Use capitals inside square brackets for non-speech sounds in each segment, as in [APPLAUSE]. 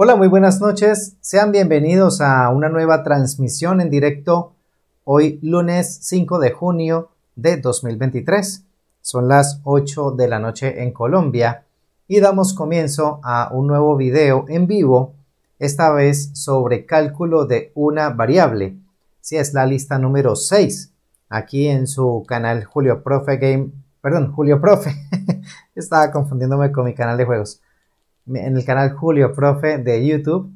Hola, muy buenas noches. Sean bienvenidos a una nueva transmisión en directo hoy lunes 5 de junio de 2023. Son las 8 de la noche en Colombia y damos comienzo a un nuevo video en vivo, esta vez sobre cálculo de una variable. Si es la lista número 6, aquí en su canal Julio Profe Game, perdón, Julio Profe, [LAUGHS] estaba confundiéndome con mi canal de juegos en el canal Julio Profe de YouTube.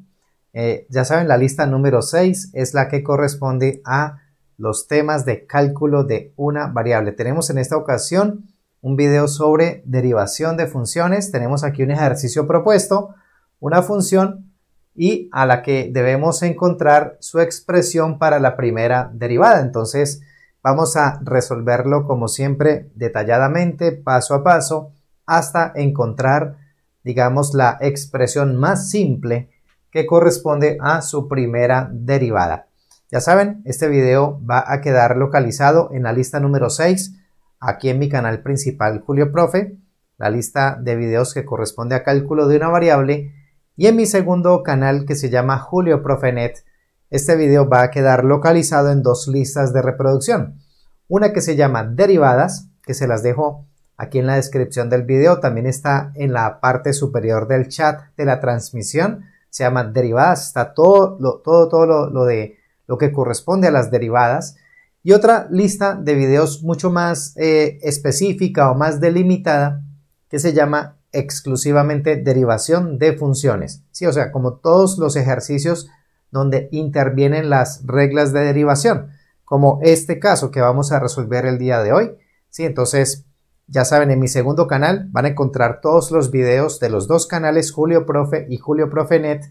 Eh, ya saben, la lista número 6 es la que corresponde a los temas de cálculo de una variable. Tenemos en esta ocasión un video sobre derivación de funciones. Tenemos aquí un ejercicio propuesto, una función y a la que debemos encontrar su expresión para la primera derivada. Entonces, vamos a resolverlo como siempre detalladamente, paso a paso, hasta encontrar digamos, la expresión más simple que corresponde a su primera derivada. Ya saben, este video va a quedar localizado en la lista número 6, aquí en mi canal principal Julio Profe, la lista de videos que corresponde a cálculo de una variable, y en mi segundo canal que se llama Julio Profenet, este video va a quedar localizado en dos listas de reproducción. Una que se llama derivadas, que se las dejo Aquí en la descripción del video también está en la parte superior del chat de la transmisión. Se llama derivadas. Está todo, lo, todo, todo lo, de lo que corresponde a las derivadas. Y otra lista de videos mucho más eh, específica o más delimitada que se llama exclusivamente derivación de funciones. Sí, o sea, como todos los ejercicios donde intervienen las reglas de derivación, como este caso que vamos a resolver el día de hoy. entonces ya saben, en mi segundo canal van a encontrar todos los videos de los dos canales Julio Profe y Julio Profe Net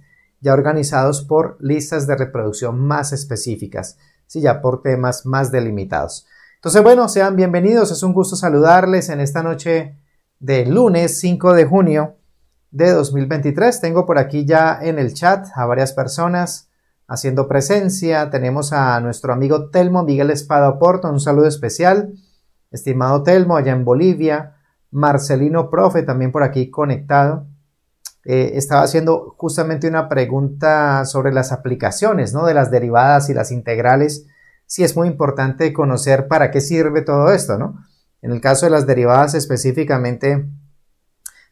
ya organizados por listas de reproducción más específicas, sí, ya por temas más delimitados. Entonces, bueno, sean bienvenidos, es un gusto saludarles en esta noche de lunes 5 de junio de 2023. Tengo por aquí ya en el chat a varias personas haciendo presencia. Tenemos a nuestro amigo Telmo Miguel Espada Porto, un saludo especial. Estimado Telmo, allá en Bolivia. Marcelino Profe, también por aquí conectado. Eh, estaba haciendo justamente una pregunta sobre las aplicaciones, ¿no? De las derivadas y las integrales. Sí, es muy importante conocer para qué sirve todo esto, En el caso de las derivadas específicamente,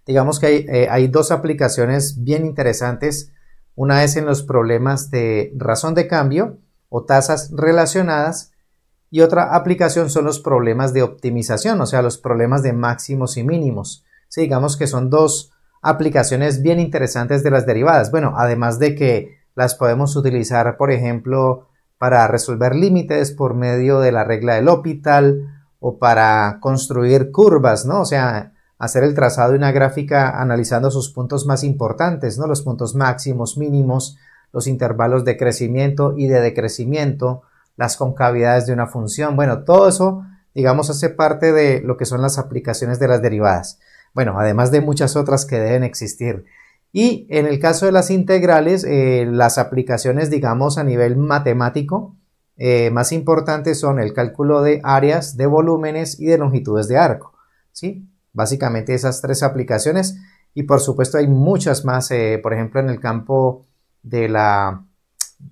digamos que eh, hay dos aplicaciones bien interesantes. Una es en los problemas de razón de cambio o tasas relacionadas y otra aplicación son los problemas de optimización, o sea, los problemas de máximos y mínimos. digamos que son dos aplicaciones bien interesantes de las derivadas. Bueno, además de que las podemos utilizar, por ejemplo, para resolver límites por medio de la regla del hospital o para construir curvas, ¿no? O sea, hacer el trazado de una gráfica analizando sus puntos más importantes, ¿no? Los puntos máximos, mínimos, los intervalos de crecimiento y de decrecimiento, las concavidades de una función. Bueno, todo eso, digamos, hace parte de lo que son las aplicaciones de las derivadas. Bueno, además de muchas otras que deben existir. Y en el caso de las integrales, eh, las aplicaciones, digamos, a nivel matemático, eh, más importantes son el cálculo de áreas, de volúmenes y de longitudes de arco. ¿sí? Básicamente esas tres aplicaciones. Y por supuesto hay muchas más, eh, por ejemplo, en el campo de la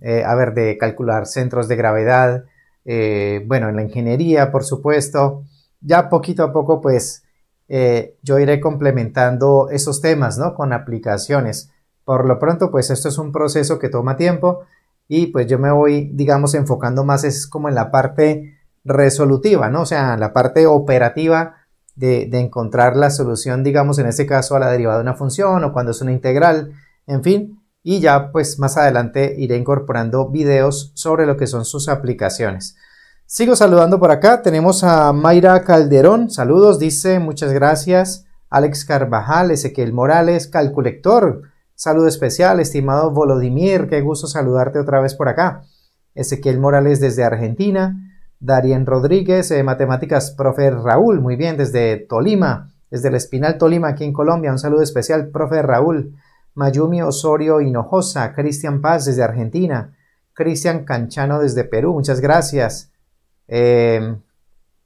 eh, a ver, de calcular centros de gravedad, eh, bueno, en la ingeniería, por supuesto. Ya poquito a poco, pues, eh, yo iré complementando esos temas, ¿no? Con aplicaciones. Por lo pronto, pues, esto es un proceso que toma tiempo y pues yo me voy, digamos, enfocando más es como en la parte resolutiva, ¿no? O sea, la parte operativa de, de encontrar la solución, digamos, en este caso a la derivada de una función o cuando es una integral, en fin, y ya pues más adelante iré incorporando videos sobre lo que son sus aplicaciones. Sigo saludando por acá, tenemos a Mayra Calderón, saludos, dice muchas gracias, Alex Carvajal, Ezequiel Morales, Calculector, saludo especial, estimado Volodimir, qué gusto saludarte otra vez por acá, Ezequiel Morales desde Argentina, Darien Rodríguez, eh, Matemáticas, profe Raúl, muy bien, desde Tolima, desde el Espinal Tolima, aquí en Colombia, un saludo especial, profe Raúl, Mayumi Osorio Hinojosa, Cristian Paz desde Argentina, Cristian Canchano desde Perú, muchas gracias. Em,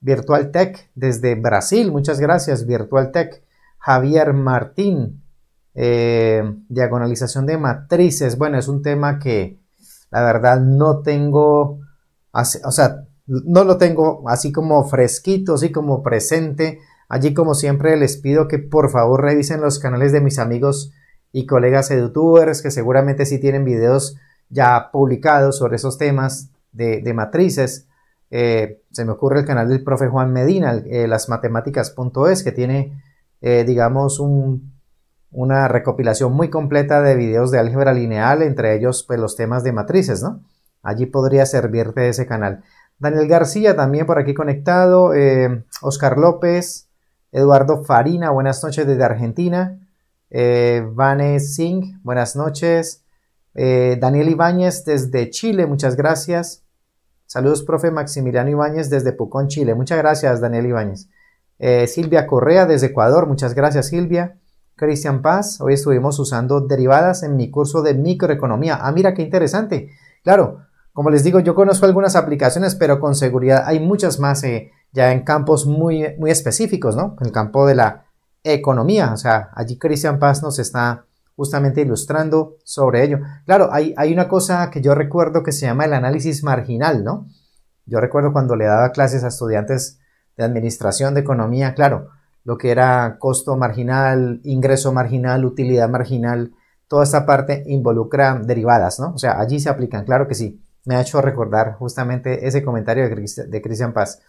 Virtual Tech desde Brasil, muchas gracias. Virtual Tech, Javier Martín, em, diagonalización de matrices. Bueno, es un tema que la verdad no tengo, o sea, no lo tengo así como fresquito, así como presente. Allí como siempre les pido que por favor revisen los canales de mis amigos y colegas youtubers que seguramente sí tienen videos ya publicados sobre esos temas de, matrices. Eh, se me ocurre el canal del profe Juan Medina, lasmatematicas.es. Eh, lasmatemáticas.es, que tiene, eh, digamos, un, una recopilación muy completa de videos de álgebra lineal, entre ellos pues, los temas de matrices, ¿no? Allí podría servirte ese canal. Daniel García también por aquí conectado, Oscar López, Eduardo Farina, buenas noches desde Argentina. Vanes eh, Vane Singh, buenas noches. Eh, Daniel Ibáñez desde Chile, muchas gracias. Saludos, profe Maximiliano Ibáñez desde Pucón, Chile. Muchas gracias, Daniel Ibáñez. Eh, Silvia Correa desde Ecuador, muchas gracias, Silvia. Cristian Paz, hoy estuvimos usando derivadas en mi curso de microeconomía. Ah, mira qué interesante. Claro, como les digo, yo conozco algunas aplicaciones, pero con seguridad hay muchas más ya en campos muy, muy específicos, ¿no? En el campo de la economía. O sea, allí Cristian Paz nos está justamente ilustrando sobre ello. Claro, hay, una cosa que yo recuerdo que se llama el análisis marginal, ¿no? Yo recuerdo cuando le daba clases a estudiantes de administración, de economía, claro, lo que era costo marginal, ingreso marginal, utilidad marginal, toda esta parte involucra derivadas, ¿no? O sea, allí se aplican, claro que sí. Me ha hecho recordar justamente ese comentario de Cristian Paz.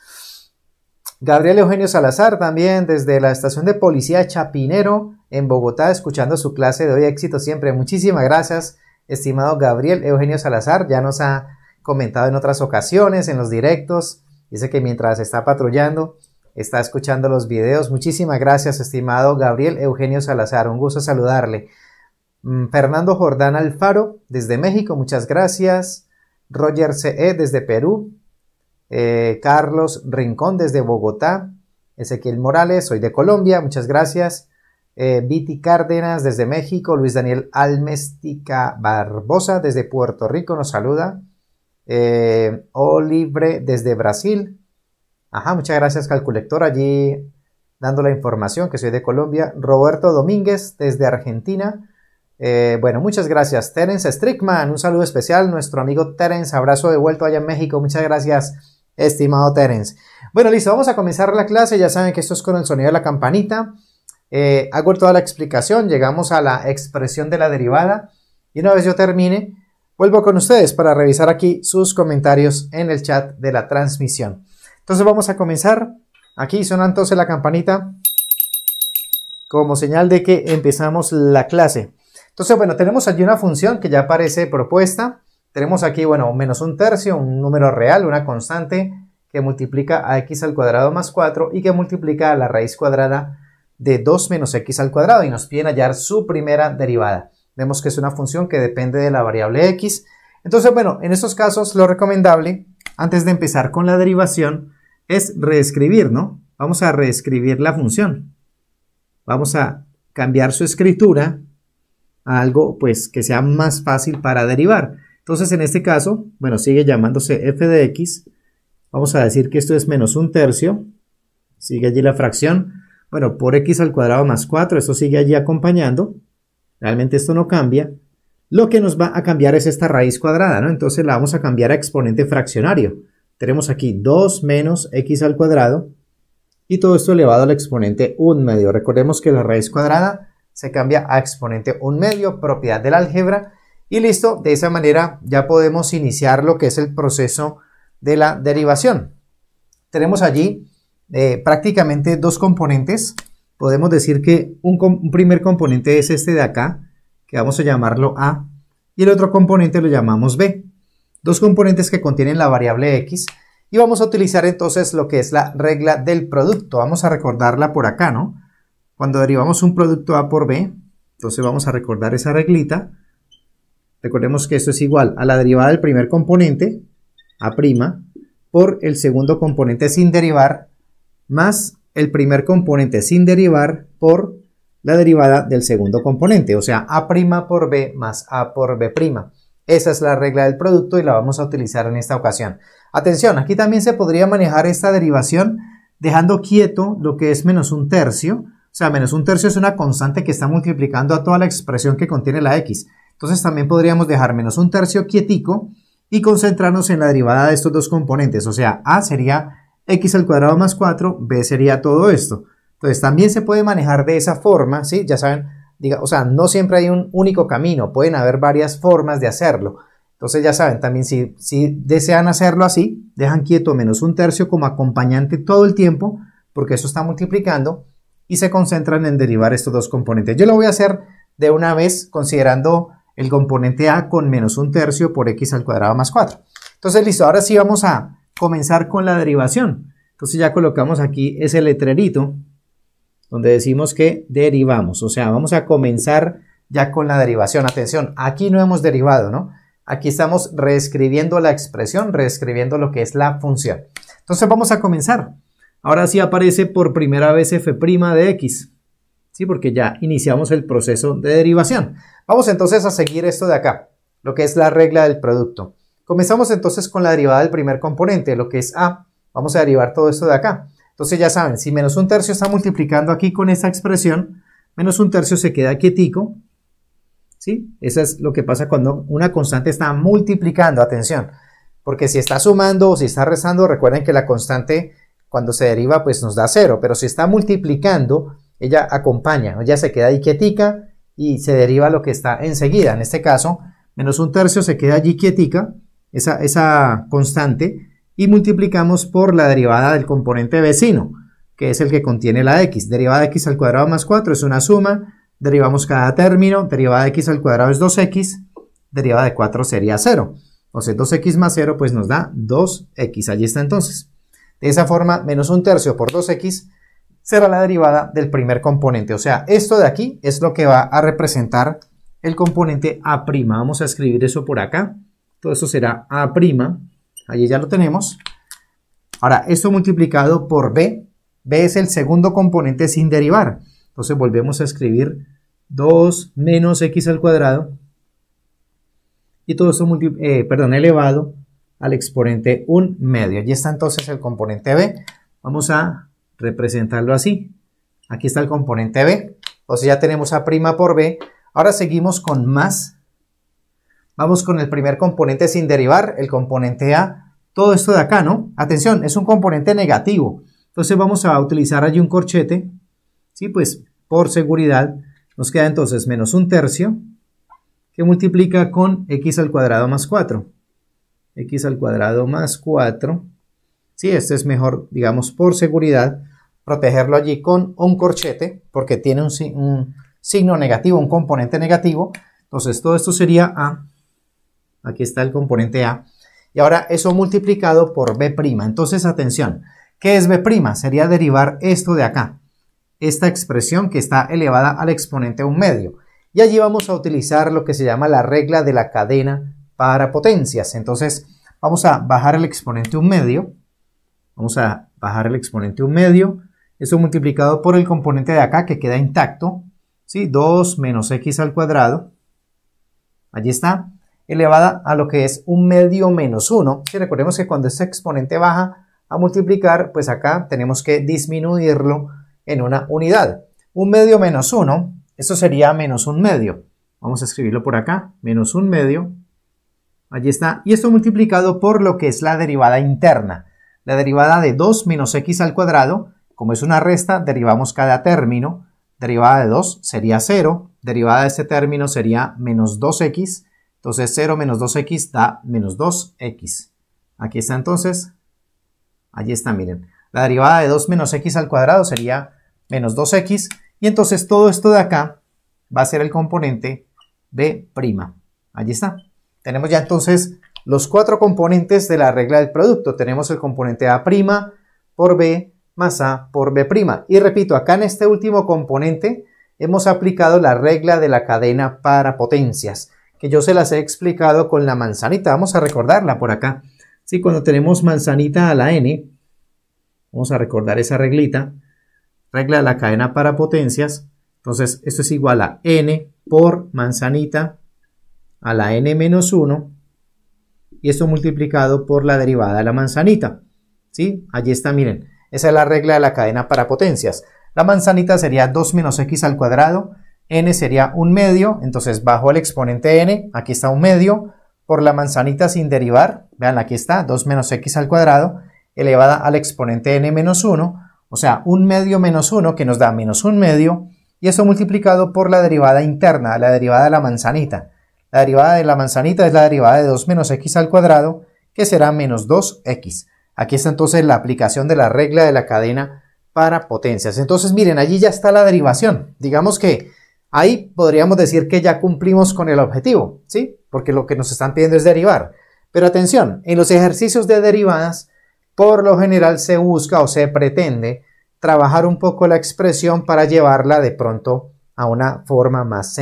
Gabriel Eugenio Salazar también desde la estación de policía Chapinero en Bogotá, escuchando su clase de hoy. Éxito siempre. Muchísimas gracias, estimado Gabriel Eugenio Salazar. Ya nos ha comentado en otras ocasiones, en los directos. Dice que mientras está patrullando, está escuchando los videos. Muchísimas gracias, estimado Gabriel Eugenio Salazar. Un gusto saludarle. Mm, Fernando Jordán Alfaro, desde México, muchas gracias. Roger C.E. desde Perú, eh, Carlos Rincón desde Bogotá, Ezequiel Morales, soy de Colombia, muchas gracias. Eh, Viti Cárdenas desde México, Luis Daniel Almestica Barbosa desde Puerto Rico nos saluda. Eh, desde Brasil. Ajá, muchas gracias, Calculector, allí dando la información que soy de Colombia. Roberto Domínguez desde Argentina. Eh, bueno, muchas gracias. Terence Strickman, un saludo especial. Nuestro amigo Terence, abrazo de vuelta allá en México. Muchas gracias estimado Terence. Bueno, listo, vamos a comenzar la clase. Ya saben que esto es con el sonido de la campanita. Eh, hago toda la explicación, llegamos a la expresión de la derivada. Y una vez yo termine, vuelvo con ustedes para revisar aquí sus comentarios en el chat de la transmisión. Entonces vamos a comenzar. Aquí suena entonces la campanita como señal de que empezamos la clase. Entonces, bueno, tenemos allí una función que ya aparece propuesta. Tenemos aquí, bueno, menos un tercio, un número real, una constante que multiplica a x al cuadrado más 4 y que multiplica a la raíz cuadrada de 2 menos x al cuadrado y nos piden hallar su primera derivada. Vemos que es una función que depende de la variable x. Entonces, bueno, en estos casos lo recomendable, antes de empezar con la derivación, es reescribir, ¿no? Vamos a reescribir la función. Vamos a cambiar su escritura a algo pues que sea más fácil para derivar. Entonces, en este caso, bueno, sigue llamándose f de x. Vamos a decir que esto es menos un tercio. Sigue allí la fracción. Bueno, por x al cuadrado más 4, esto sigue allí acompañando. Realmente esto no cambia. Lo que nos va a cambiar es esta raíz cuadrada, ¿no? Entonces la vamos a cambiar a exponente fraccionario. Tenemos aquí 2 menos x al cuadrado y todo esto elevado al exponente 1 medio. Recordemos que la raíz cuadrada se cambia a exponente 1 medio, propiedad del álgebra, y listo, de esa manera ya podemos iniciar lo que es el proceso de la derivación. Tenemos allí eh, prácticamente dos componentes. Podemos decir que un, primer componente es este de acá, que vamos a llamarlo A, y el otro componente lo llamamos B. Dos componentes que contienen la variable X, y vamos a utilizar entonces lo que es la regla del producto. Vamos a recordarla por acá, ¿no? Cuando derivamos un producto A por B, entonces vamos a recordar esa reglita Recordemos que esto es igual a la derivada del primer componente, a prima, por el segundo componente sin derivar, más el primer componente sin derivar por la derivada del segundo componente, o sea, a prima por b más a por b prima. Esa es la regla del producto y la vamos a utilizar en esta ocasión. Atención, aquí también se podría manejar esta derivación dejando quieto lo que es menos un tercio. O sea, menos un tercio es una constante que está multiplicando a toda la expresión que contiene la x. Entonces también podríamos dejar menos un tercio quietico y concentrarnos en la derivada de estos dos componentes. O sea, A sería x al cuadrado más 4, B sería todo esto. Entonces también se puede manejar de esa forma, ¿sí? Ya saben, diga, o sea, no siempre hay un único camino, pueden haber varias formas de hacerlo. Entonces ya saben, también si, si desean hacerlo así, dejan quieto menos un tercio como acompañante todo el tiempo, porque eso está multiplicando, y se concentran en derivar estos dos componentes. Yo lo voy a hacer de una vez considerando el componente A con menos un tercio por x al cuadrado más 4. Entonces, listo, ahora sí vamos a comenzar con la derivación. Entonces ya colocamos aquí ese letrerito donde decimos que derivamos, o sea, vamos a comenzar ya con la derivación. Atención, aquí no hemos derivado, ¿no? Aquí estamos reescribiendo la expresión, reescribiendo lo que es la función. Entonces vamos a comenzar. Ahora sí aparece por primera vez f' de x. ¿sí? Porque ya iniciamos el proceso de derivación. Vamos entonces a seguir esto de acá, lo que es la regla del producto. Comenzamos entonces con la derivada del primer componente, lo que es A. Vamos a derivar todo esto de acá. Entonces ya saben, si menos un tercio está multiplicando aquí con esta expresión, menos un tercio se queda quietico. ¿Sí? Eso es lo que pasa cuando una constante está multiplicando, atención. Porque si está sumando o si está rezando, recuerden que la constante cuando se deriva pues nos da cero. Pero si está multiplicando, ella acompaña, ella se queda ahí y se deriva lo que está enseguida. En este caso, menos un tercio se queda allí quietica, esa, esa constante, y multiplicamos por la derivada del componente vecino, que es el que contiene la x. Derivada de x al cuadrado más 4 es una suma, derivamos cada término, derivada de x al cuadrado es 2x, derivada de 4 sería 0. sea 2x más 0 pues nos da 2x, allí está entonces. De esa forma, menos un tercio por 2x será la derivada del primer componente. O sea, esto de aquí es lo que va a representar el componente A'. Vamos a escribir eso por acá. Todo eso será A'. Allí ya lo tenemos. Ahora, esto multiplicado por B. B es el segundo componente sin derivar. Entonces volvemos a escribir 2 menos x al cuadrado. Y todo esto eh, perdón, elevado al exponente 1 medio. Y está entonces el componente B. Vamos a representarlo así. Aquí está el componente B. Entonces ya tenemos a' por B. Ahora seguimos con más. Vamos con el primer componente sin derivar, el componente A. Todo esto de acá, ¿no? Atención, es un componente negativo. Entonces vamos a utilizar allí un corchete. Sí, pues por seguridad nos queda entonces menos un tercio que multiplica con x al cuadrado más 4. x al cuadrado más 4. Sí, este es mejor, digamos, por seguridad protegerlo allí con un corchete, porque tiene un, signo negativo, un componente negativo. Entonces todo esto sería A. Aquí está el componente A. Y ahora eso multiplicado por B'. Entonces, atención, ¿qué es B'? Sería derivar esto de acá, esta expresión que está elevada al exponente 1 un medio. Y allí vamos a utilizar lo que se llama la regla de la cadena para potencias. Entonces, vamos a bajar el exponente 1 un medio. Vamos a bajar el exponente 1 un medio. Esto multiplicado por el componente de acá que queda intacto. ¿sí? 2 menos x al cuadrado. Allí está. Elevada a lo que es un medio menos 1. Si recordemos que cuando ese exponente baja a multiplicar, pues acá tenemos que disminuirlo en una unidad. Un medio menos 1, esto sería menos un medio. Vamos a escribirlo por acá, menos un medio. Allí está. Y esto multiplicado por lo que es la derivada interna. La derivada de 2 menos x al cuadrado como es una resta, derivamos cada término. Derivada de 2 sería 0. Derivada de este término sería menos 2x. Entonces 0 menos 2x da menos 2x. Aquí está entonces. Allí está, miren. La derivada de 2 menos x al cuadrado sería menos 2x. Y entonces todo esto de acá va a ser el componente b'. Allí está. Tenemos ya entonces los cuatro componentes de la regla del producto. Tenemos el componente A' por B más A por B'. Y repito, acá en este último componente hemos aplicado la regla de la cadena para potencias, que yo se las he explicado con la manzanita. Vamos a recordarla por acá. Si cuando tenemos manzanita a la n, vamos a recordar esa reglita, regla de la cadena para potencias. Entonces, esto es igual a n por manzanita a la n menos 1, y esto multiplicado por la derivada de la manzanita. ¿Sí? Allí está, miren. Esa es la regla de la cadena para potencias. La manzanita sería 2 menos x al cuadrado, n sería un medio, entonces bajo el exponente n, aquí está un medio, por la manzanita sin derivar, vean aquí está, 2 menos x al cuadrado, elevada al exponente n menos 1, o sea, un medio menos 1 que nos da menos un medio, y eso multiplicado por la derivada interna, la derivada de la manzanita. La derivada de la manzanita es la derivada de 2 menos x al cuadrado, que será menos 2x. Aquí está entonces la aplicación de la regla de la cadena para potencias. Entonces, miren, allí ya está la derivación. Digamos que ahí podríamos decir que ya cumplimos con el objetivo, ¿sí? Porque lo que nos están pidiendo es derivar. Pero atención, en los ejercicios de derivadas, por lo general se busca o se pretende trabajar un poco la expresión para llevarla de pronto a una forma más,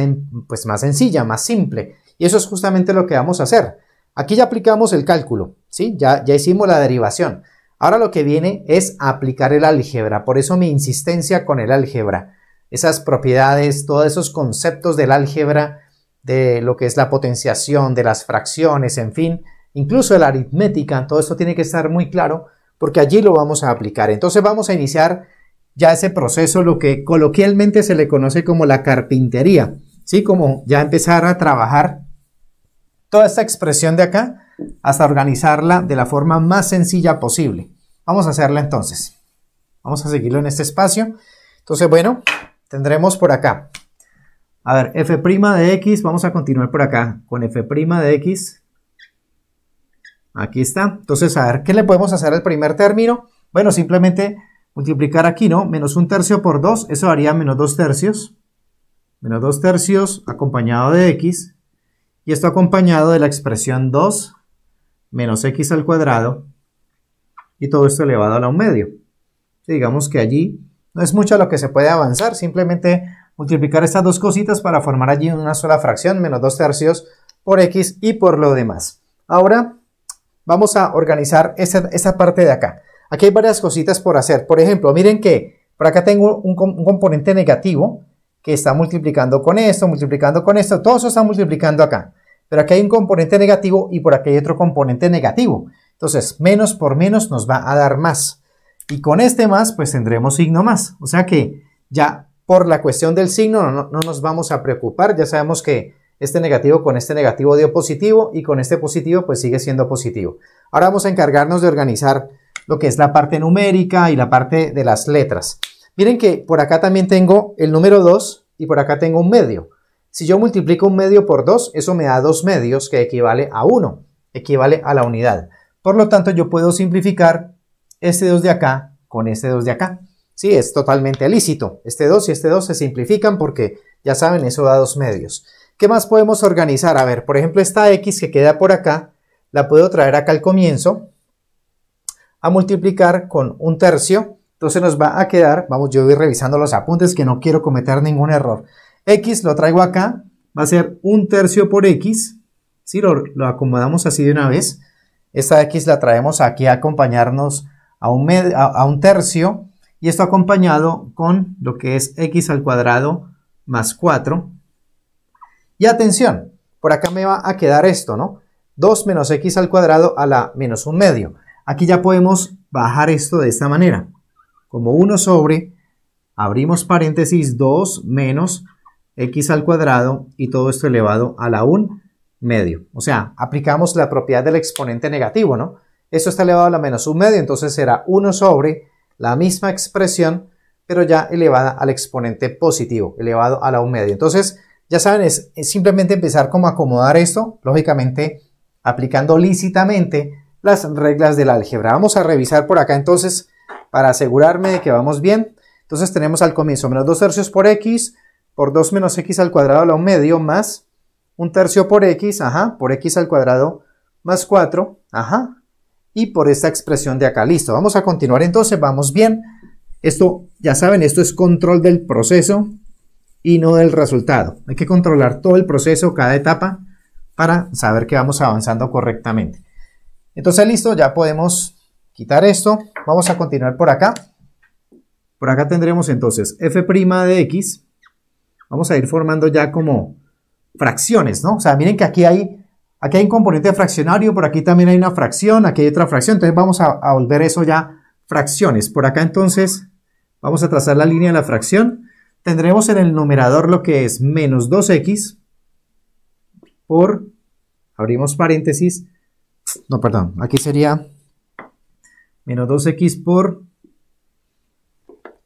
pues más sencilla, más simple. Y eso es justamente lo que vamos a hacer. Aquí ya aplicamos el cálculo, ¿sí? Ya, ya hicimos la derivación. Ahora lo que viene es aplicar el álgebra, por eso mi insistencia con el álgebra. Esas propiedades, todos esos conceptos del álgebra, de lo que es la potenciación, de las fracciones, en fin, incluso la aritmética, todo esto tiene que estar muy claro porque allí lo vamos a aplicar. Entonces vamos a iniciar ya ese proceso, lo que coloquialmente se le conoce como la carpintería, ¿sí? Como ya empezar a trabajar toda esta expresión de acá hasta organizarla de la forma más sencilla posible. Vamos a hacerla entonces. Vamos a seguirlo en este espacio. Entonces, bueno, tendremos por acá. A ver, f' de x, vamos a continuar por acá con f' de x. Aquí está. Entonces, a ver, ¿qué le podemos hacer al primer término? Bueno, simplemente multiplicar aquí, ¿no? Menos un tercio por 2, eso haría menos 2 tercios. Menos 2 tercios acompañado de x y esto acompañado de la expresión 2 menos x al cuadrado y todo esto elevado a la un medio. digamos que allí no es mucho lo que se puede avanzar, simplemente multiplicar estas dos cositas para formar allí una sola fracción, menos 2 tercios por x y por lo demás. Ahora vamos a organizar esta, parte de acá. Aquí hay varias cositas por hacer. Por ejemplo, miren que por acá tengo un componente negativo que está multiplicando con esto, multiplicando con esto, todo eso está multiplicando acá. Pero aquí hay un componente negativo y por aquí hay otro componente negativo. Entonces, menos por menos nos va a dar más. Y con este más, pues tendremos signo más. O sea que ya por la cuestión del signo no, nos vamos a preocupar. Ya sabemos que este negativo con este negativo dio positivo y con este positivo pues sigue siendo positivo. Ahora vamos a encargarnos de organizar lo que es la parte numérica y la parte de las letras. Miren que por acá también tengo el número 2 y por acá tengo un medio. Si yo multiplico un medio por 2, eso me da 2 medios que equivale a 1, equivale a la unidad. Por lo tanto, yo puedo simplificar este 2 de acá con este 2 de acá. Sí, es totalmente lícito. Este 2 y este 2 se simplifican porque, ya saben, eso da dos medios. ¿Qué más podemos organizar? A ver, por ejemplo, esta x que queda por acá, la puedo traer acá al comienzo a multiplicar con un tercio entonces nos va a quedar, vamos, yo ir revisando los apuntes que no quiero cometer ningún error. X lo traigo acá, va a ser un tercio por X, si lo, acomodamos así de una vez. Esta X la traemos aquí a acompañarnos a un, a, un tercio y esto acompañado con lo que es X al cuadrado más 4. Y atención, por acá me va a quedar esto, ¿no? 2 menos X al cuadrado a la menos un medio. Aquí ya podemos bajar esto de esta manera como 1 sobre, abrimos paréntesis 2 menos x al cuadrado y todo esto elevado a la 1 medio. O sea, aplicamos la propiedad del exponente negativo, ¿no? Esto está elevado a la menos 1 medio, entonces será 1 sobre la misma expresión, pero ya elevada al exponente positivo, elevado a la 1 medio. Entonces, ya saben, es, simplemente empezar como a acomodar esto, lógicamente aplicando lícitamente las reglas del álgebra. Vamos a revisar por acá entonces para asegurarme de que vamos bien. Entonces tenemos al comienzo menos 2 tercios por x por 2 menos x al cuadrado a la un medio más un tercio por x, ajá, por x al cuadrado más 4, ajá, y por esta expresión de acá. Listo, vamos a continuar entonces, vamos bien. Esto, ya saben, esto es control del proceso y no del resultado. Hay que controlar todo el proceso, cada etapa, para saber que vamos avanzando correctamente. Entonces, listo, ya podemos Quitar esto. Vamos a continuar por acá. Por acá tendremos entonces f' de x. Vamos a ir formando ya como fracciones, ¿no? O sea, miren que aquí hay, aquí hay un componente fraccionario, por aquí también hay una fracción, aquí hay otra fracción. Entonces vamos a, volver eso ya fracciones. Por acá entonces vamos a trazar la línea de la fracción. Tendremos en el numerador lo que es menos 2x por, abrimos paréntesis, no, perdón, aquí sería menos 2x por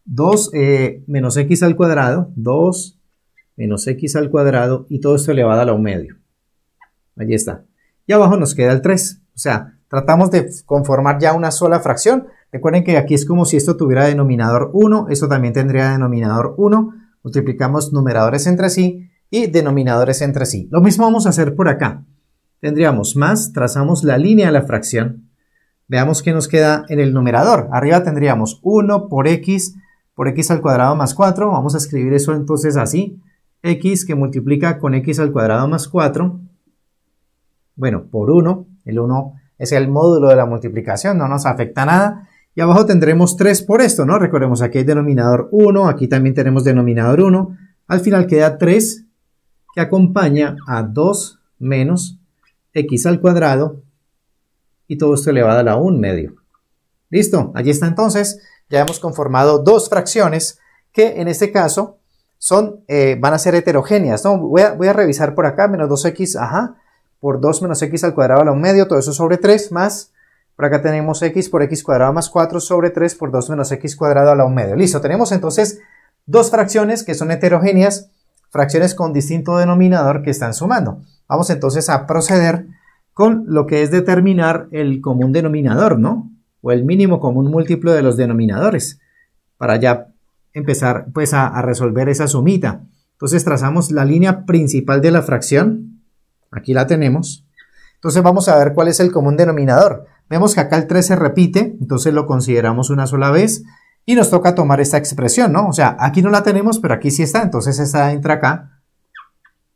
2 eh, menos x al cuadrado, 2 menos x al cuadrado y todo esto elevado a la 1 medio. Allí está. Y abajo nos queda el 3. O sea, tratamos de conformar ya una sola fracción. Recuerden que aquí es como si esto tuviera denominador 1, esto también tendría denominador 1. Multiplicamos numeradores entre sí y denominadores entre sí. Lo mismo vamos a hacer por acá. Tendríamos más, trazamos la línea de la fracción, Veamos qué nos queda en el numerador. Arriba tendríamos 1 por x por x al cuadrado más 4. Vamos a escribir eso entonces así. x que multiplica con x al cuadrado más 4. Bueno, por 1. El 1 es el módulo de la multiplicación, no nos afecta nada. Y abajo tendremos 3 por esto, ¿no? Recordemos, aquí hay denominador 1, aquí también tenemos denominador 1. Al final queda 3 que acompaña a 2 menos x al cuadrado y todo esto elevado a la 1 medio. Listo, allí está entonces. Ya hemos conformado dos fracciones que en este caso son, eh, van a ser heterogéneas. ¿no? Voy, a, voy a revisar por acá, menos 2x, ajá, por 2 menos x al cuadrado a la 1 medio, todo eso sobre 3 más... Por acá tenemos x por x cuadrado más 4 sobre 3 por 2 menos x cuadrado a la 1 medio. Listo, tenemos entonces dos fracciones que son heterogéneas, fracciones con distinto denominador que están sumando. Vamos entonces a proceder con lo que es determinar el común denominador, ¿no? O el mínimo común múltiplo de los denominadores, para ya empezar pues a, a resolver esa sumita. Entonces trazamos la línea principal de la fracción, aquí la tenemos. Entonces vamos a ver cuál es el común denominador. Vemos que acá el 3 se repite, entonces lo consideramos una sola vez y nos toca tomar esta expresión, ¿no? O sea, aquí no la tenemos, pero aquí sí está, entonces esta entra acá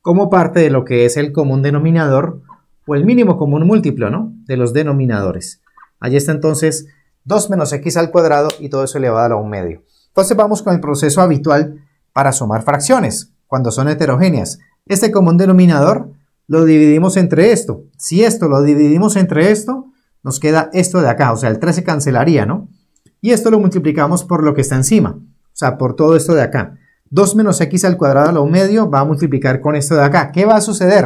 como parte de lo que es el común denominador o el mínimo común múltiplo, ¿no? De los denominadores. Allí está entonces 2 menos x al cuadrado y todo eso elevado a un medio. Entonces vamos con el proceso habitual para sumar fracciones cuando son heterogéneas. Este común denominador lo dividimos entre esto. Si esto lo dividimos entre esto, nos queda esto de acá, o sea, el 3 se cancelaría, ¿no? Y esto lo multiplicamos por lo que está encima, o sea, por todo esto de acá. 2 menos x al cuadrado a 1 medio va a multiplicar con esto de acá. ¿Qué va a suceder?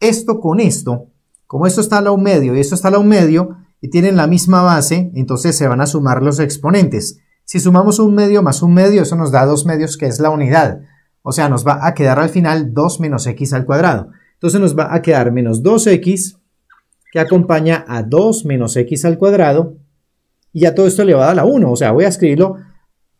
Esto con esto como esto está a la un medio y esto está a la un medio y tienen la misma base, entonces se van a sumar los exponentes. Si sumamos un medio más un medio, eso nos da dos medios, que es la unidad. O sea, nos va a quedar al final 2 menos x al cuadrado. Entonces nos va a quedar menos 2x, que acompaña a 2 menos x al cuadrado, y ya todo esto elevado a la 1. O sea, voy a escribirlo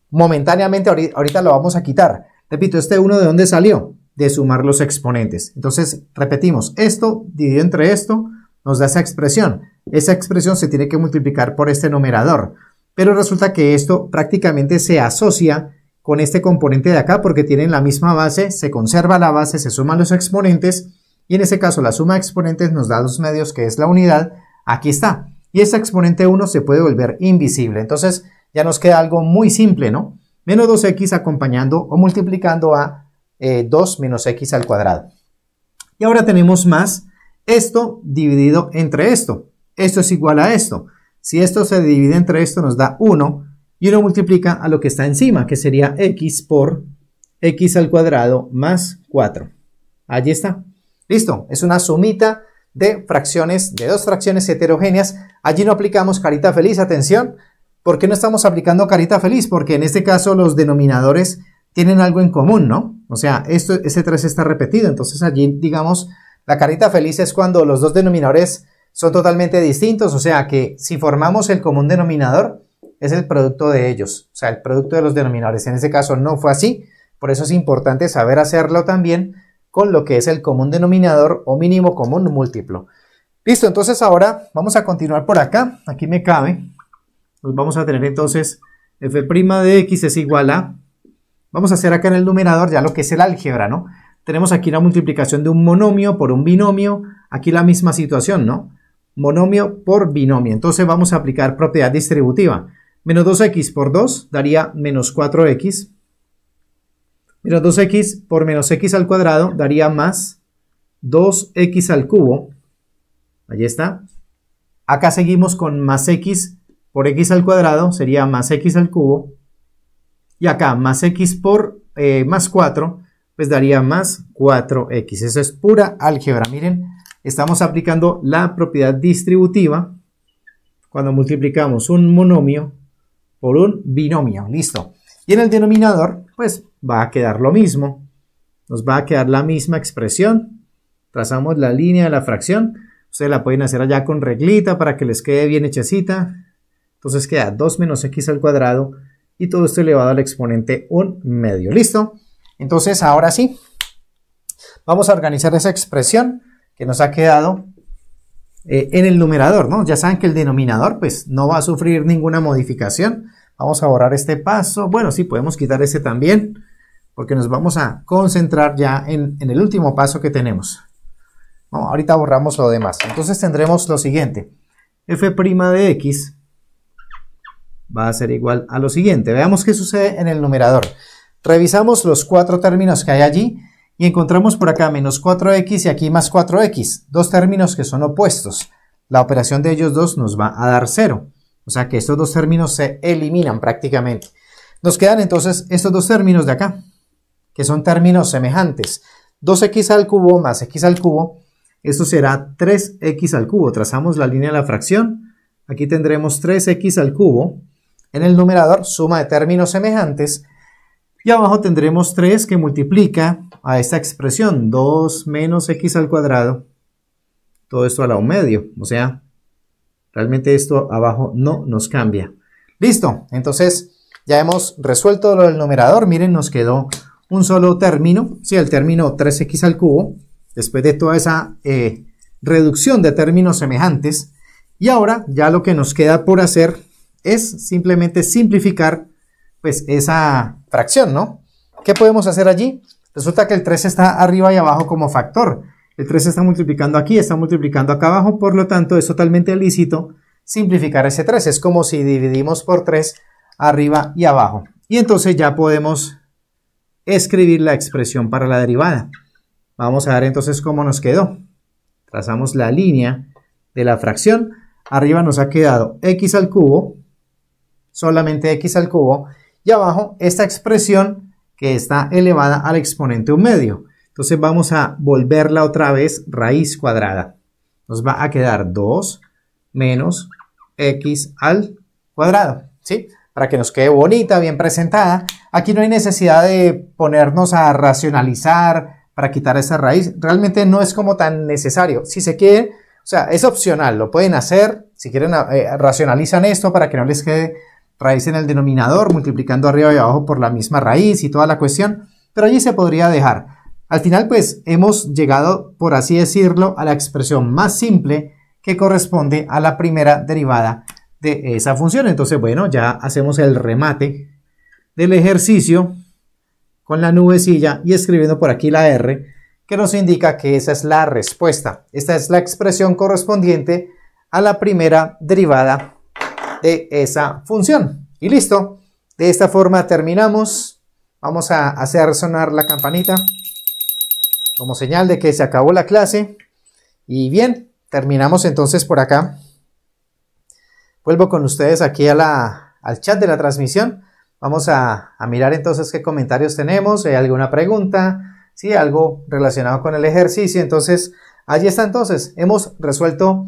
momentáneamente, ahorita lo vamos a quitar. Repito, ¿este 1 de dónde salió? de sumar los exponentes. Entonces, repetimos, esto dividido entre esto nos da esa expresión. Esa expresión se tiene que multiplicar por este numerador. Pero resulta que esto prácticamente se asocia con este componente de acá porque tienen la misma base, se conserva la base, se suman los exponentes y en ese caso la suma de exponentes nos da dos medios que es la unidad. Aquí está. Y ese exponente 1 se puede volver invisible. Entonces ya nos queda algo muy simple, ¿no? Menos 2x acompañando o multiplicando a 2 eh, menos x al cuadrado. Y ahora tenemos más esto dividido entre esto. Esto es igual a esto. Si esto se divide entre esto nos da 1 y uno multiplica a lo que está encima, que sería x por x al cuadrado más 4. Allí está. Listo, es una sumita de fracciones, de dos fracciones heterogéneas. Allí no aplicamos carita feliz, atención. ¿Por qué no estamos aplicando carita feliz? Porque en este caso los denominadores tienen algo en común, ¿no? O sea, esto, este 3 está repetido, entonces allí, digamos, la carita feliz es cuando los dos denominadores son totalmente distintos, o sea que si formamos el común denominador, es el producto de ellos, o sea, el producto de los denominadores. En ese caso no fue así, por eso es importante saber hacerlo también con lo que es el común denominador o mínimo común múltiplo. Listo, entonces ahora vamos a continuar por acá, aquí me cabe, pues vamos a tener entonces f' de x es igual a Vamos a hacer acá en el numerador ya lo que es el álgebra, ¿no? Tenemos aquí la multiplicación de un monomio por un binomio. Aquí la misma situación, ¿no? Monomio por binomio. Entonces vamos a aplicar propiedad distributiva. Menos 2x por 2 daría menos 4x. Menos 2x por menos x al cuadrado daría más 2x al cubo. Allí está. Acá seguimos con más x por x al cuadrado, sería más x al cubo. Y acá más x por eh, más 4, pues daría más 4x. Eso es pura álgebra. Miren, estamos aplicando la propiedad distributiva cuando multiplicamos un monomio por un binomio. Listo. Y en el denominador, pues va a quedar lo mismo. Nos va a quedar la misma expresión. Trazamos la línea de la fracción. Ustedes la pueden hacer allá con reglita para que les quede bien hechecita. Entonces queda 2 menos x al cuadrado y todo esto elevado al exponente un medio. ¿Listo? Entonces, ahora sí, vamos a organizar esa expresión que nos ha quedado eh, en el numerador, ¿no? Ya saben que el denominador, pues, no va a sufrir ninguna modificación. Vamos a borrar este paso. Bueno, sí, podemos quitar este también, porque nos vamos a concentrar ya en, el último paso que tenemos. ahorita borramos lo demás. Entonces tendremos lo siguiente. f' de x va a ser igual a lo siguiente. Veamos qué sucede en el numerador. Revisamos los cuatro términos que hay allí y encontramos por acá menos 4x y aquí más 4x, dos términos que son opuestos. La operación de ellos dos nos va a dar 0, o sea que estos dos términos se eliminan prácticamente. Nos quedan entonces estos dos términos de acá, que son términos semejantes. 2x al cubo más x al cubo, esto será 3x al cubo. Trazamos la línea de la fracción, aquí tendremos 3x al cubo en el numerador, suma de términos semejantes. Y abajo tendremos 3 que multiplica a esta expresión, 2 menos x al cuadrado, todo esto a la 1 medio, o sea, realmente esto abajo no nos cambia. Listo, entonces ya hemos resuelto lo del numerador, miren, nos quedó un solo término, sí, el término 3x al cubo, después de toda esa eh, reducción de términos semejantes, y ahora ya lo que nos queda por hacer es simplemente simplificar pues esa fracción, ¿no? ¿Qué podemos hacer allí? Resulta que el 3 está arriba y abajo como factor. El 3 está multiplicando aquí, está multiplicando acá abajo, por lo tanto es totalmente lícito simplificar ese 3. Es como si dividimos por 3 arriba y abajo. Y entonces ya podemos escribir la expresión para la derivada. Vamos a ver entonces cómo nos quedó. Trazamos la línea de la fracción. Arriba nos ha quedado x al cubo solamente x al cubo, y abajo esta expresión que está elevada al exponente un medio. Entonces vamos a volverla otra vez raíz cuadrada. Nos va a quedar 2 menos x al cuadrado, ¿sí? Para que nos quede bonita, bien presentada. Aquí no hay necesidad de ponernos a racionalizar para quitar esa raíz. Realmente no es como tan necesario. Si se quiere, o sea, es opcional, lo pueden hacer. Si quieren, eh, racionalizan esto para que no les quede raíz en el denominador, multiplicando arriba y abajo por la misma raíz y toda la cuestión, pero allí se podría dejar. Al final, pues hemos llegado, por así decirlo, a la expresión más simple que corresponde a la primera derivada de esa función. Entonces, bueno, ya hacemos el remate del ejercicio con la nubecilla y escribiendo por aquí la R, que nos indica que esa es la respuesta. Esta es la expresión correspondiente a la primera derivada de esa función. Y listo. De esta forma terminamos. Vamos a hacer sonar la campanita como señal de que se acabó la clase. Y bien, terminamos entonces por acá. Vuelvo con ustedes aquí a la, al chat de la transmisión. Vamos a, mirar entonces qué comentarios tenemos, hay eh, alguna pregunta, si algo relacionado con el ejercicio. Entonces, allí está entonces. Hemos resuelto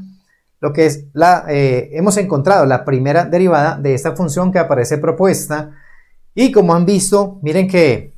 lo que es la, eh, hemos encontrado la primera derivada de esta función que aparece propuesta. Y como han visto, miren que,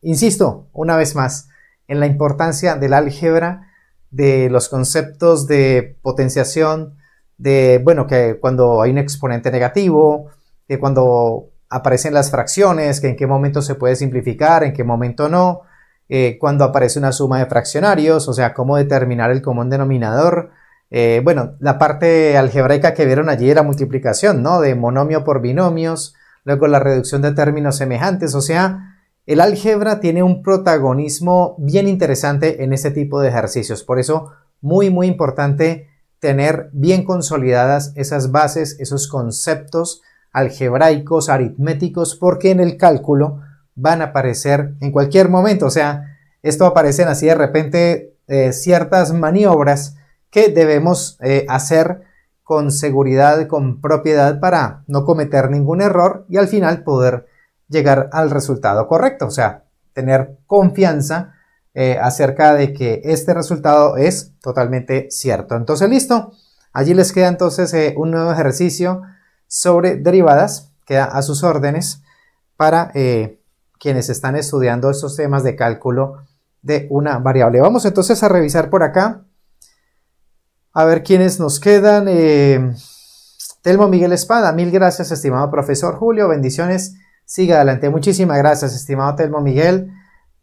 insisto, una vez más, en la importancia del álgebra, de los conceptos de potenciación, de, bueno, que cuando hay un exponente negativo, que cuando aparecen las fracciones, que en qué momento se puede simplificar, en qué momento no, eh, cuando aparece una suma de fraccionarios, o sea, cómo determinar el común denominador, eh, bueno, la parte algebraica que vieron allí era multiplicación, ¿no? De monomio por binomios, luego la reducción de términos semejantes, o sea, el álgebra tiene un protagonismo bien interesante en este tipo de ejercicios, por eso muy, muy importante tener bien consolidadas esas bases, esos conceptos algebraicos, aritméticos, porque en el cálculo van a aparecer en cualquier momento, o sea, esto aparecen así de repente eh, ciertas maniobras que debemos eh, hacer con seguridad, con propiedad para no cometer ningún error y al final poder llegar al resultado correcto. O sea, tener confianza eh, acerca de que este resultado es totalmente cierto. Entonces, listo. Allí les queda entonces eh, un nuevo ejercicio sobre derivadas, queda a sus órdenes para quienes están estudiando estos temas de cálculo de una variable. Vamos entonces a revisar por acá a ver quiénes nos quedan. Eh, Telmo Miguel Espada, mil gracias, estimado profesor Julio. Bendiciones. Siga adelante. Muchísimas gracias, estimado Telmo Miguel.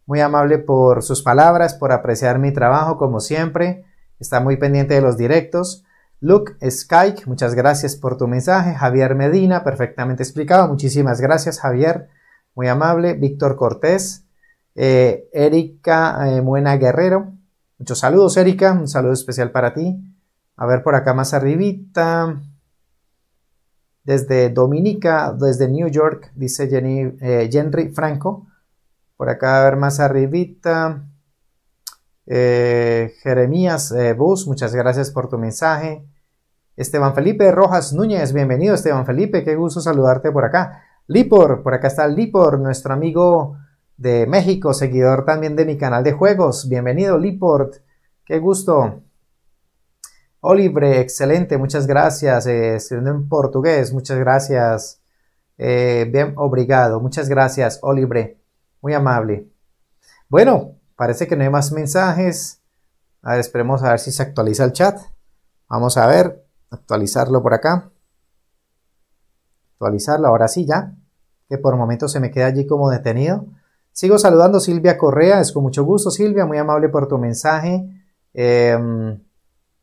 Muy amable por sus palabras, por apreciar mi trabajo, como siempre. Está muy pendiente de los directos. Luke skype muchas gracias por tu mensaje. Javier Medina, perfectamente explicado. Muchísimas gracias, Javier. Muy amable. Víctor Cortés, eh, Erika eh, Buena Guerrero. Muchos saludos, Erika. Un saludo especial para ti. A ver por acá más arribita. Desde Dominica, desde New York, dice Jenny, Henry eh, Franco. Por acá, a ver más arribita. Eh, Jeremías eh, Bus, muchas gracias por tu mensaje. Esteban Felipe Rojas Núñez, bienvenido Esteban Felipe, qué gusto saludarte por acá. Lipor, por acá está Lipor, nuestro amigo de México, seguidor también de mi canal de juegos. Bienvenido Lipor, qué gusto. Olibre, excelente, muchas gracias. Eh, Estudiando en portugués, muchas gracias. Eh, bien, obrigado. Muchas gracias, Olibre. Muy amable. Bueno, parece que no hay más mensajes. A ver, esperemos a ver si se actualiza el chat. Vamos a ver, actualizarlo por acá. Actualizarlo, ahora sí ya, que por momento se me queda allí como detenido. Sigo saludando Silvia Correa, es con mucho gusto Silvia, muy amable por tu mensaje. Em,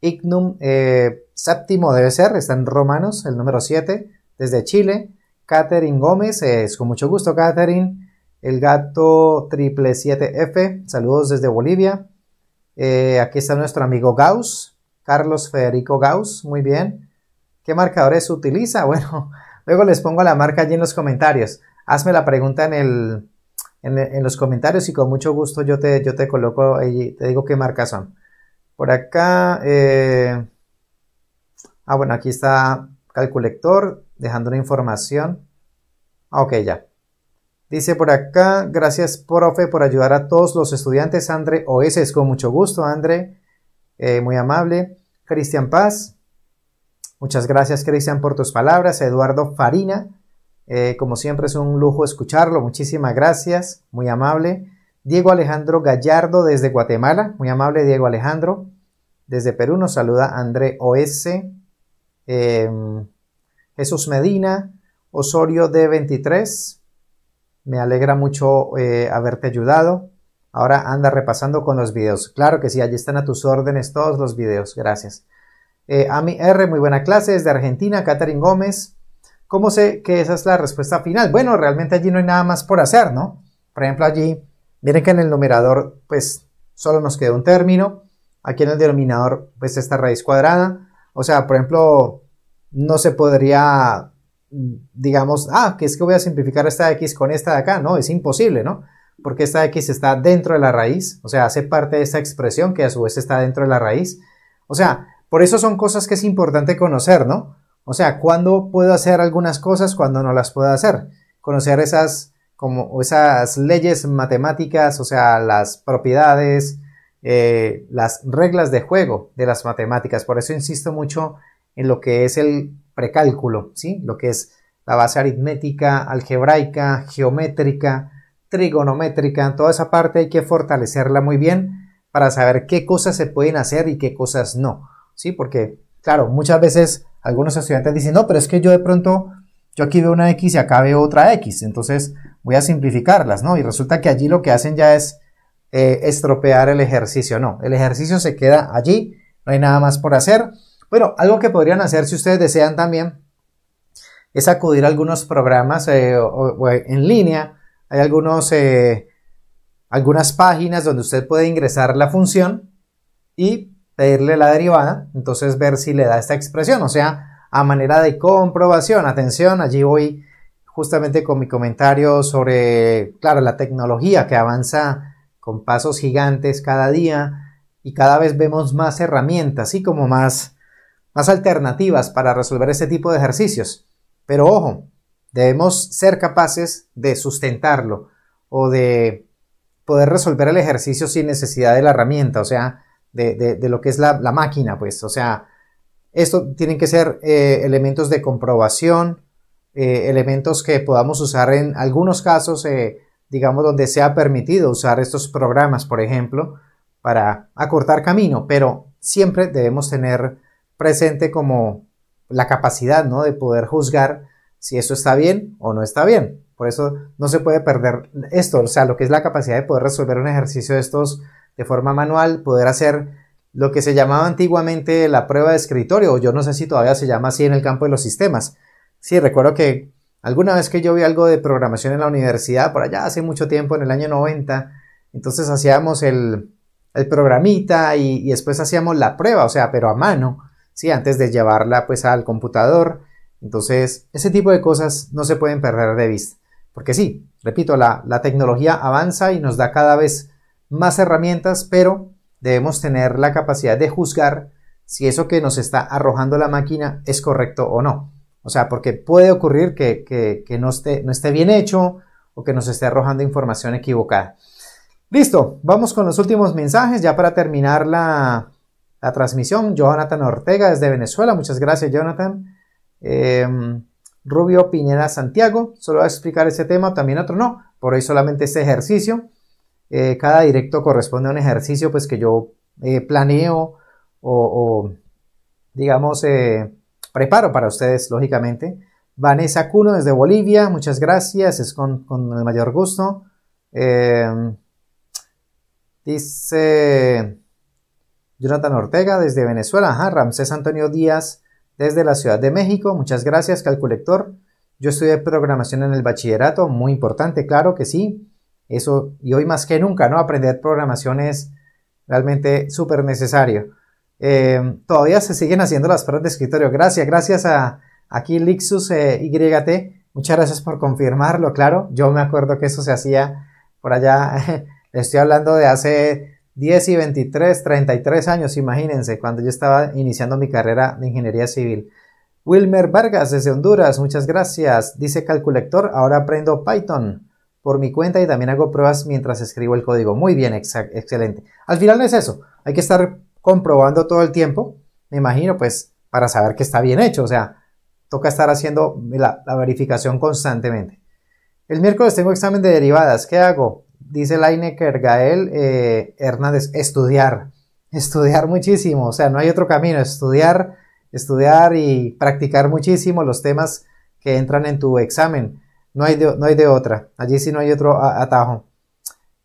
Ignum eh, séptimo debe ser, está en Romanos, el número 7, desde Chile. Catherine Gómez, eh, es con mucho gusto Catherine. El gato triple 7 f saludos desde Bolivia. Eh, aquí está nuestro amigo Gauss, Carlos Federico Gauss, muy bien. ¿Qué marcadores utiliza? [LAUGHS] Bueno, luego les pongo la marca allí en los comentarios. Hazme la pregunta en, en los comentarios y con mucho gusto yo te, yo te coloco y te digo qué marcas son. Por acá, eh, ah, bueno, aquí está Calculector dejando una información. Ah, ok, ya. Dice por acá, gracias profe por ayudar a todos los estudiantes. Andre ese es con mucho gusto, Andre. Eh, muy amable. Cristian Paz, muchas gracias Cristian por tus palabras. Eduardo Farina, eh, como siempre es un lujo escucharlo. Muchísimas gracias, muy amable. Diego Alejandro Gallardo desde Guatemala, muy amable Diego Alejandro. Desde Perú nos saluda André O.S. Em, Jesús Medina, Osorio D23. Me alegra mucho eh, haberte ayudado. Ahora anda repasando con los videos. Claro que sí, allí están a tus órdenes todos los videos. Gracias. Eh, Ami R, muy buena clase desde Argentina. Catherine Gómez. ¿Cómo sé que esa es la respuesta final? Bueno, realmente allí no hay nada más por hacer, ¿no? Por ejemplo, allí Miren que en el numerador pues solo nos queda un término, aquí en el denominador pues esta raíz cuadrada, o sea, por ejemplo, no se podría, digamos, ah, que es que voy a simplificar esta x con esta de acá, no, es imposible, ¿no? Porque esta x está dentro de la raíz, o sea, hace parte de esta expresión que a su vez está dentro de la raíz. O sea, por eso son cosas que es importante conocer, ¿no? O sea, cuándo puedo hacer algunas cosas, cuando no las puedo hacer. Conocer esas como esas leyes matemáticas, o sea, las propiedades, eh, las reglas de juego de las matemáticas. Por eso insisto mucho en lo que es el precálculo, ¿sí? Lo que es la base aritmética, algebraica, geométrica, trigonométrica, toda esa parte hay que fortalecerla muy bien para saber qué cosas se pueden hacer y qué cosas no, ¿sí? Porque, claro, muchas veces algunos estudiantes dicen, no, pero es que yo de pronto, yo aquí veo una X y acá veo otra X, entonces voy a simplificarlas, ¿no? Y resulta que allí lo que hacen ya es eh, estropear el ejercicio, no, el ejercicio se queda allí, no hay nada más por hacer. Bueno, algo que podrían hacer si ustedes desean también es acudir a algunos programas eh, en línea, hay algunos, eh, algunas páginas donde usted puede ingresar la función y pedirle la derivada, entonces ver si le da esta expresión, o sea, a manera de comprobación, atención, allí voy justamente con mi comentario sobre, claro, la tecnología que avanza con pasos gigantes cada día y cada vez vemos más herramientas y como más, más alternativas para resolver este tipo de ejercicios. Pero ojo, debemos ser capaces de sustentarlo o de poder resolver el ejercicio sin necesidad de la herramienta, o sea, de, lo que es la, máquina, pues, o sea, esto tienen que ser eh, elementos de comprobación, eh, elementos que podamos usar en algunos casos, eh, digamos, donde sea permitido usar estos programas, por ejemplo, para acortar camino, pero siempre debemos tener presente como la capacidad, ¿no? De poder juzgar si eso está bien o no está bien. Por eso no se puede perder esto, o sea, lo que es la capacidad de poder resolver un ejercicio de estos de forma manual, poder hacer lo que se llamaba antiguamente la prueba de escritorio, o yo no sé si todavía se llama así en el campo de los sistemas, Sí, recuerdo que alguna vez que yo vi algo de programación en la universidad, por allá hace mucho tiempo, en el año 90, entonces hacíamos el, programita y, después hacíamos la prueba, o sea, pero a mano, ¿sí? Antes de llevarla pues al computador. Entonces, ese tipo de cosas no se pueden perder de vista. Porque sí, repito, la tecnología avanza y nos da cada vez más herramientas, pero debemos tener la capacidad de juzgar si eso que nos está arrojando la máquina es correcto o no. O sea, porque puede ocurrir que, no, esté, no esté bien hecho o que nos esté arrojando información equivocada. Listo, vamos con los últimos mensajes ya para terminar la, transmisión. Jonathan Ortega desde Venezuela, muchas gracias Jonathan. Em, Rubio Piñeda Santiago, solo voy a explicar ese tema, también otro no, por hoy solamente este ejercicio. Eh, cada directo corresponde a un ejercicio pues que yo eh, planeo o, digamos eh, preparo para ustedes, lógicamente. Vanessa Cuno desde Bolivia, muchas gracias, es con, el mayor gusto. Em, dice Jonathan Ortega desde Venezuela, Ajá, Ramsés Antonio Díaz desde la Ciudad de México, muchas gracias, Calculector. Yo estudié programación en el bachillerato, muy importante, claro que sí. Eso, y hoy más que nunca, ¿no? Aprender programación es realmente súper necesario. Eh, todavía se siguen haciendo las pruebas de escritorio. Gracias, gracias a aquí Lixus eh, YT. Muchas gracias por confirmarlo, claro. Yo me acuerdo que eso se hacía por allá. [LAUGHS] Estoy hablando de hace 10 y 23, 33 años, imagínense, cuando yo estaba iniciando mi carrera de ingeniería civil. Wilmer Vargas desde Honduras, muchas gracias. Dice Calculector, ahora aprendo Python por mi cuenta y también hago pruebas mientras escribo el código. Muy bien, excelente. Al final no es eso, hay que estar comprobando todo el tiempo, me imagino, pues para saber que está bien hecho. O sea, toca estar haciendo la, verificación constantemente. El miércoles tengo examen de derivadas. ¿Qué hago? Dice Lineker Gael eh, Hernández, estudiar. Estudiar muchísimo. O sea, no hay otro camino. Estudiar, estudiar y practicar muchísimo los temas que entran en tu examen. No hay no hay de otra. Allí sí no hay otro atajo.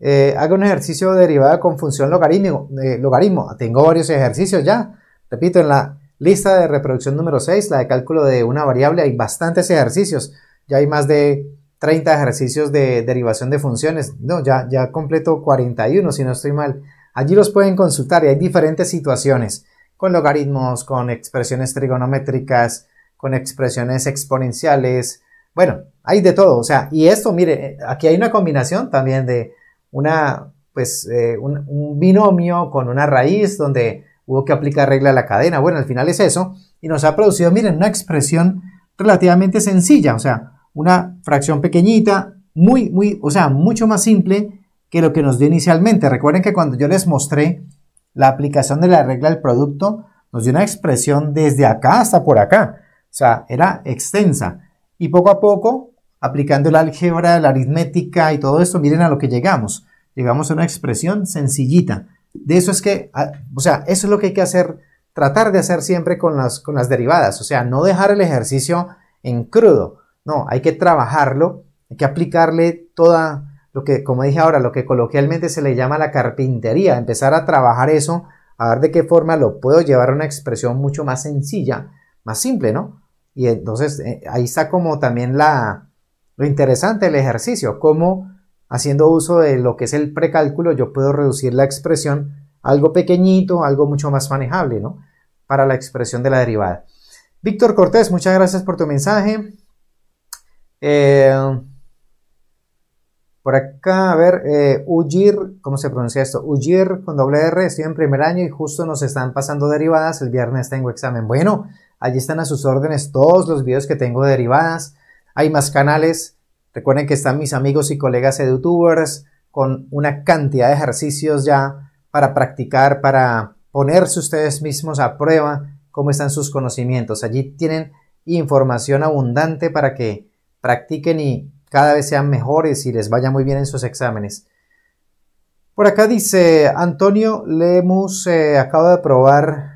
Eh, Hago un ejercicio derivada con función logaritmo, logaritmo. Tengo varios ejercicios ya. Repito, en la lista de reproducción número 6, la de cálculo de una variable, hay bastantes ejercicios. Ya hay más de 30 ejercicios de derivación de funciones. No, ya, ya completo 41, si no estoy mal. Allí los pueden consultar y hay diferentes situaciones, con logaritmos, con expresiones trigonométricas, con expresiones exponenciales. Bueno, hay de todo. O sea, y esto, mire, eh, aquí hay una combinación también de una, pues, eh, un, binomio con una raíz donde hubo que aplicar regla a la cadena. Bueno, al final es eso. Y nos ha producido, miren, una expresión relativamente sencilla, o sea, una fracción pequeñita, muy, muy, o sea, mucho más simple que lo que nos dio inicialmente. Recuerden que cuando yo les mostré la aplicación de la regla del producto, nos dio una expresión desde acá hasta por acá. O sea, era extensa. Y poco a poco aplicando el álgebra, la aritmética y todo esto, miren a lo que llegamos. Llegamos a una expresión sencillita. De eso es que, ah, o sea, eso es lo que hay que hacer, tratar de hacer siempre con las, con las derivadas. O sea, no dejar el ejercicio en crudo. No, hay que trabajarlo, hay que aplicarle toda lo que, como dije ahora, lo que coloquialmente se le llama la carpintería. Empezar a trabajar eso, a ver de qué forma lo puedo llevar a una expresión mucho más sencilla, más simple, ¿no? Y entonces eh, ahí está como también la, lo interesante el ejercicio, cómo haciendo uso de lo que es el precálculo yo puedo reducir la expresión a algo pequeñito, algo mucho más manejable, ¿no? Para la expresión de la derivada. Víctor Cortés, muchas gracias por tu mensaje. Eh, por acá, a ver, eh, ¿cómo se pronuncia esto? Ujir con doble R, estoy en primer año y justo nos están pasando derivadas. El viernes tengo examen. Bueno, allí están a sus órdenes todos los videos que tengo de derivadas. Hay más canales. Recuerden que están mis amigos y colegas de YouTubers con una cantidad de ejercicios ya para practicar, para ponerse ustedes mismos a prueba cómo están sus conocimientos. Allí tienen información abundante para que practiquen y cada vez sean mejores y les vaya muy bien en sus exámenes. Por acá dice Antonio Lemus, acaba eh, acabo de probar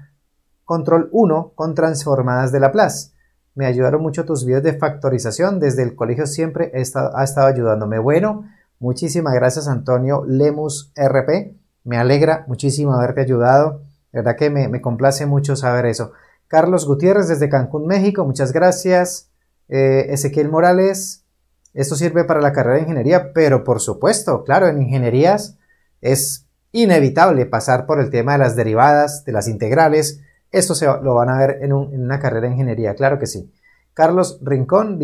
control 1 con transformadas de Laplace me ayudaron mucho tus videos de factorización. Desde el colegio siempre ha estado ayudándome. Bueno, muchísimas gracias Antonio Lemus RP. Me alegra muchísimo haberte ayudado. verdad que me, complace mucho saber eso. Carlos Gutiérrez desde Cancún, México. Muchas gracias. Eh, Ezequiel Morales. Esto sirve para la carrera de ingeniería, pero por supuesto, claro, en ingenierías es inevitable pasar por el tema de las derivadas, de las integrales, esto se, lo van a ver en, una carrera de ingeniería, claro que sí. Carlos Rincón,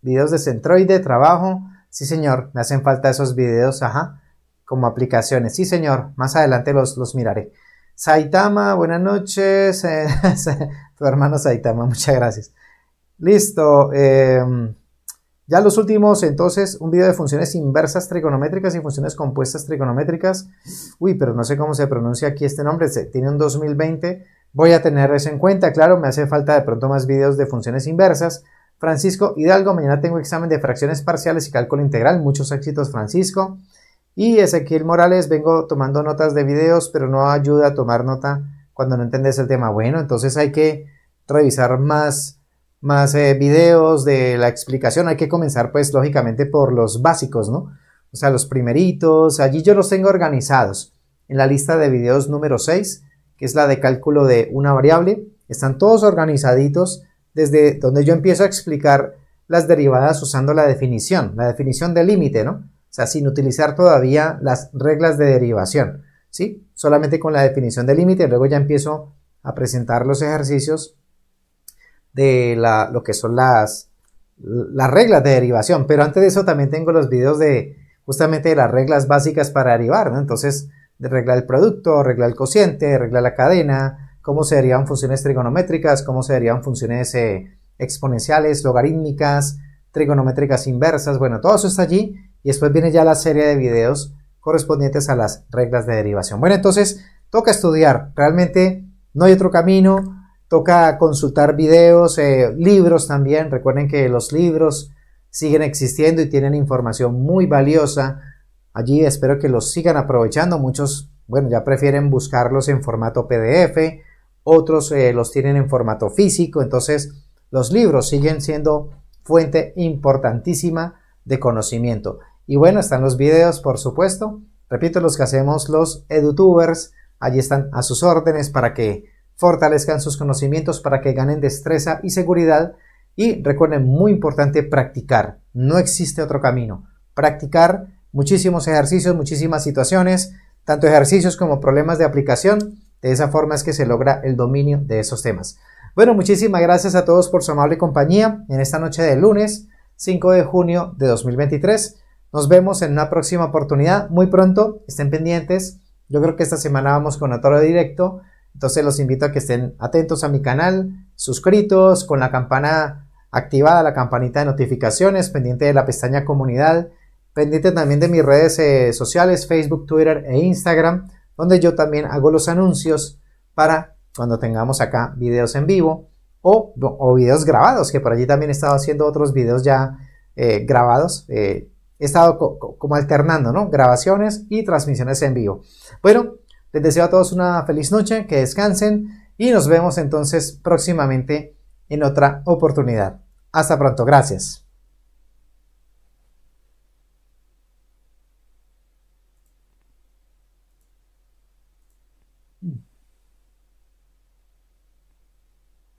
videos de Centroide, trabajo. Sí, señor, me hacen falta esos videos, ajá, como aplicaciones. Sí, señor, más adelante los, los miraré. Saitama, buenas noches. [LAUGHS] tu hermano Saitama, muchas gracias. Listo. Em, ya los últimos, entonces, un video de funciones inversas trigonométricas y funciones compuestas trigonométricas. Uy, pero no sé cómo se pronuncia aquí este nombre. Tiene un 2020 Voy a tener eso en cuenta, claro, me hace falta de pronto más videos de funciones inversas. Francisco Hidalgo, mañana tengo examen de fracciones parciales y cálculo integral. Muchos éxitos, Francisco. Y Ezequiel Morales, vengo tomando notas de videos, pero no ayuda a tomar nota cuando no entendés el tema. Bueno, entonces hay que revisar más, más eh, videos de la explicación. Hay que comenzar, pues, lógicamente por los básicos, ¿no? O sea, los primeritos. Allí yo los tengo organizados en la lista de videos número 6 es la de cálculo de una variable. Están todos organizaditos desde donde yo empiezo a explicar las derivadas usando la definición, la definición de límite, ¿no? O sea, sin utilizar todavía las reglas de derivación, ¿sí? Solamente con la definición de límite, luego ya empiezo a presentar los ejercicios de la, lo que son las, las reglas de derivación, pero antes de eso también tengo los videos de justamente las reglas básicas para derivar, ¿no? Entonces, de regla el producto, regla el cociente, regla la cadena, cómo se funciones trigonométricas, cómo se funciones eh, exponenciales, logarítmicas, trigonométricas inversas, bueno, todo eso está allí y después viene ya la serie de videos correspondientes a las reglas de derivación. Bueno, entonces toca estudiar, realmente no hay otro camino, toca consultar videos, eh, libros también, recuerden que los libros siguen existiendo y tienen información muy valiosa Allí espero que los sigan aprovechando. Muchos, bueno, ya prefieren buscarlos en formato PDF, otros eh, los tienen en formato físico. Entonces, los libros siguen siendo fuente importantísima de conocimiento. Y bueno, están los videos, por supuesto. Repito, los que hacemos los edutubers. Allí están a sus órdenes para que fortalezcan sus conocimientos, para que ganen destreza y seguridad. Y recuerden, muy importante, practicar. No existe otro camino. Practicar muchísimos ejercicios, muchísimas situaciones, tanto ejercicios como problemas de aplicación. De esa forma es que se logra el dominio de esos temas. Bueno, muchísimas gracias a todos por su amable compañía en esta noche de lunes 5 de junio de 2023. Nos vemos en una próxima oportunidad, muy pronto, estén pendientes. Yo creo que esta semana vamos con otro Directo, entonces los invito a que estén atentos a mi canal, suscritos, con la campana activada, la campanita de notificaciones, pendiente de la pestaña comunidad Pendiente también de mis redes eh, sociales, Facebook, Twitter e Instagram, donde yo también hago los anuncios para cuando tengamos acá videos en vivo o, videos grabados, que por allí también he estado haciendo otros videos ya eh, grabados. Eh, he estado como alternando, ¿no? Grabaciones y transmisiones en vivo. Bueno, les deseo a todos una feliz noche, que descansen y nos vemos entonces próximamente en otra oportunidad. Hasta pronto, gracias.